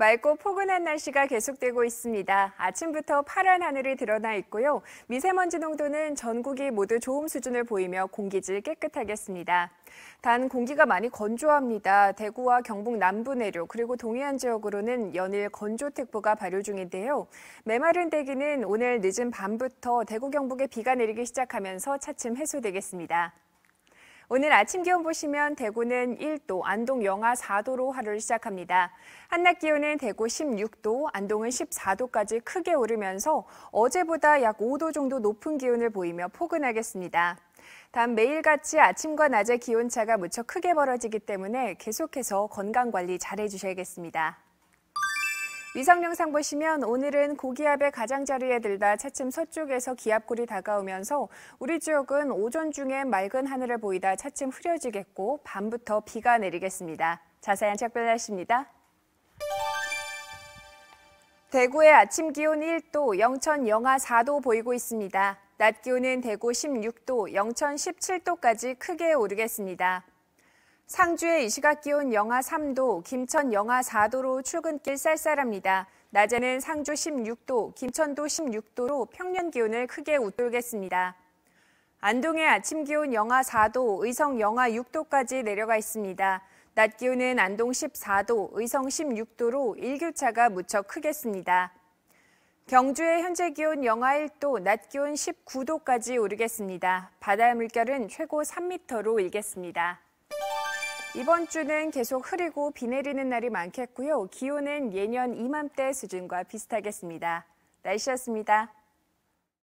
맑고 포근한 날씨가 계속되고 있습니다. 아침부터 파란 하늘이 드러나 있고요. 미세먼지 농도는 전국이 모두 좋음 수준을 보이며 공기질 깨끗하겠습니다. 단 공기가 많이 건조합니다. 대구와 경북 남부 내륙 그리고 동해안 지역으로는 연일 건조특보가 발효 중인데요. 메마른 대기는 오늘 늦은 밤부터 대구 경북에 비가 내리기 시작하면서 차츰 해소되겠습니다. 오늘 아침 기온 보시면 대구는 1도, 안동 영하 4도로 하루를 시작합니다. 한낮 기온은 대구 16도, 안동은 14도까지 크게 오르면서 어제보다 약 5도 정도 높은 기온을 보이며 포근하겠습니다. 다음 매일같이 아침과 낮의 기온차가 무척 크게 벌어지기 때문에 계속해서 건강관리 잘해주셔야겠습니다. 위성 영상 보시면 오늘은 고기압의 가장자리에 들다 차츰 서쪽에서 기압골이 다가오면서 우리 지역은 오전 중에 맑은 하늘을 보이다 차츰 흐려지겠고 밤부터 비가 내리겠습니다. 자세한 작별 날씨입니다. 대구의 아침 기온 1도, 영천 영하 4도 보이고 있습니다. 낮 기온은 대구 16도, 영천 17도까지 크게 오르겠습니다. 상주의 이 시각 기온 영하 3도, 김천 영하 4도로 출근길 쌀쌀합니다. 낮에는 상주 16도, 김천도 16도로 평년 기온을 크게 웃돌겠습니다. 안동의 아침 기온 영하 4도, 의성 영하 6도까지 내려가 있습니다. 낮 기온은 안동 14도, 의성 16도로 일교차가 무척 크겠습니다. 경주의 현재 기온 영하 1도, 낮 기온 19도까지 오르겠습니다. 바다 물결은 최고 3m로 일겠습니다. 이번 주는 계속 흐리고 비 내리는 날이 많겠고요. 기온은 예년 이맘때 수준과 비슷하겠습니다. 날씨였습니다.